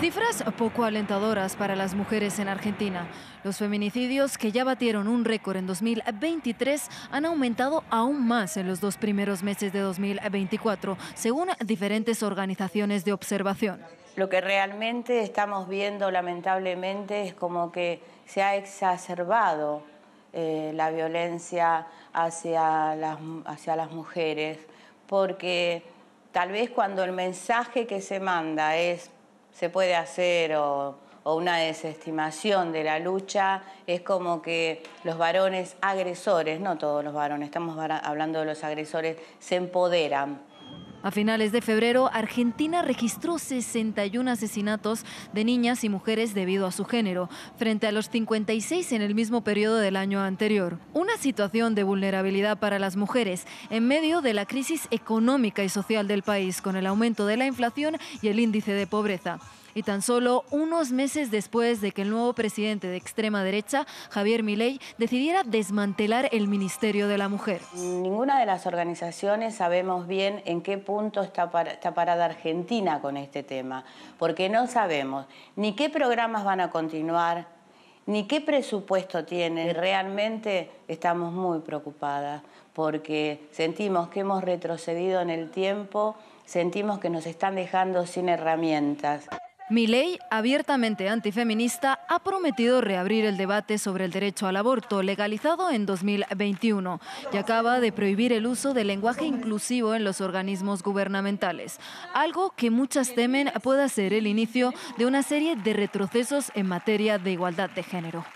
Cifras poco alentadoras para las mujeres en Argentina. Los feminicidios que ya batieron un récord en 2023 han aumentado aún más en los dos primeros meses de 2024, según diferentes organizaciones de observación. Lo que realmente estamos viendo lamentablemente es como que se ha exacerbado eh, la violencia hacia las mujeres, porque tal vez cuando el mensaje que se manda es se puede hacer o, una desestimación de la lucha, es como que los varones agresores, no todos los varones, estamos hablando de los agresores, se empoderan. A finales de febrero, Argentina registró 61 asesinatos de niñas y mujeres debido a su género, frente a los 56 en el mismo periodo del año anterior. Una situación de vulnerabilidad para las mujeres en medio de la crisis económica y social del país, con el aumento de la inflación y el índice de pobreza. Y tan solo unos meses después de que el nuevo presidente de extrema derecha, Javier Milei, decidiera desmantelar el Ministerio de la Mujer. Ninguna de las organizaciones sabemos bien en qué punto está, parada Argentina con este tema, porque no sabemos ni qué programas van a continuar, ni qué presupuesto tiene. Realmente estamos muy preocupadas porque sentimos que hemos retrocedido en el tiempo, sentimos que nos están dejando sin herramientas. Mi ley, abiertamente antifeminista, ha prometido reabrir el debate sobre el derecho al aborto, legalizado en 2021, y acaba de prohibir el uso del lenguaje inclusivo en los organismos gubernamentales, algo que muchas temen pueda ser el inicio de una serie de retrocesos en materia de igualdad de género.